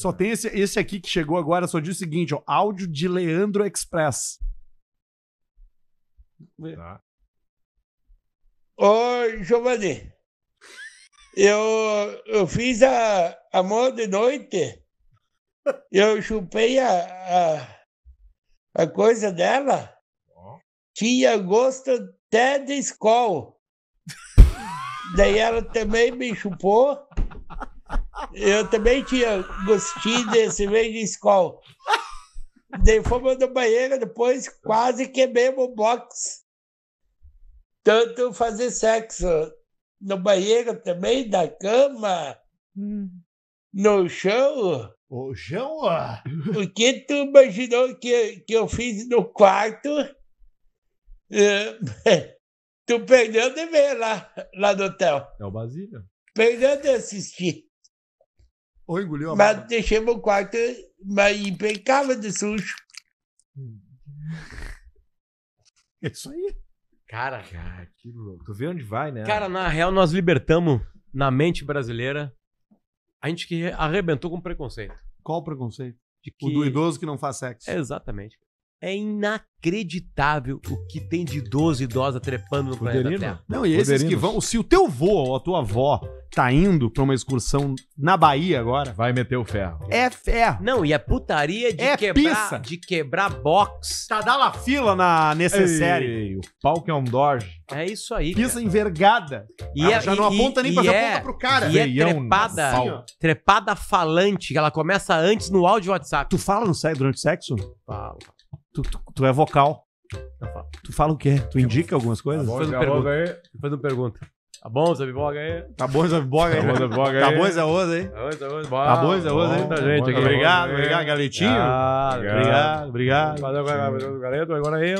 Só tem esse, esse aqui que chegou agora, só diz o seguinte, ó, áudio de Leandro Express. Tá. Oi, Giovanni. Eu, eu fiz a mão de Noite. Eu chupei a, a, a coisa dela. Tinha gosto até de escola. Daí ela também me chupou. Eu também tinha gostinho desse meio de escola. Daí fomos no banheiro, depois quase queimemos o box. Tanto fazer sexo no banheiro também, da cama, hum. no chão. Ô, chão O que tu imaginou que, que eu fiz no quarto? É, tu perdeu de ver lá, lá no hotel. É o Basílio. Perdeu de assistir. Ou engoliu a Mas barba. deixei meu quarto mas impecável de sujo. É isso aí. Cara, cara, que louco. Tu vê onde vai, né? Cara, na real, nós libertamos na mente brasileira a gente que arrebentou com preconceito. Qual o preconceito? De que... O do idoso que não faz sexo. É, exatamente. É inacreditável o que tem de idoso e idosa trepando no planeta Terra. Não, e esses que vão. Se o teu vô ou a tua avó tá indo pra uma excursão na Bahia agora. Vai meter o ferro. É ferro. Não, e a é putaria de É quebrar pizza. de quebrar box. Tá dando a fila na necessária. Ei, o pau que é um dodge. É isso aí. cara. envergada. E Ela é- já não e- aponta nem pra é- aponta pro cara. E é trepada, trepada falante, que ela começa antes no áudio WhatsApp. Tu fala no sexo durante o sexo? Fala. Tu, tu, tu é vocal. Tu fala o quê? Tu indica algumas coisas? Tá bom, faz uma pergunta. Aí, faz uma aí Tá bom Zé biboga aí? Tá bom Zé biboga aí? Tá bom Zé biboga aí? Tá bom Zé osa aí? Tá bom Zé osa tá aí? Tá gente aí? Obrigado, obrigado, galetinho. obrigado, obrigado. Valeu, galeto Agora aí.